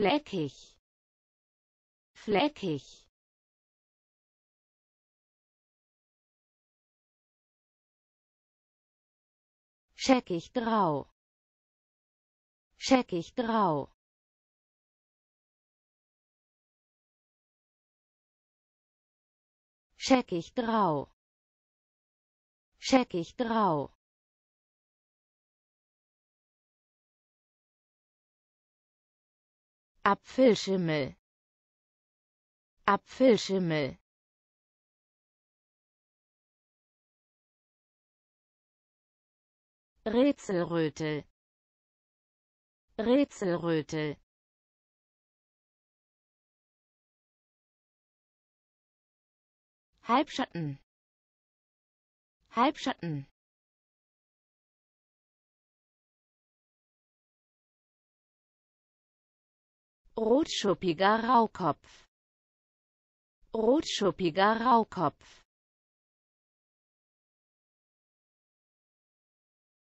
fleckig fleckig scheckig grau scheckig grau scheckig grau scheckig grau Apfelschimmel Apfelschimmel Rätselrötel Rätselrötel Halbschatten Halbschatten Rotschuppiger Raukopf. Rotschuppiger Raukopf.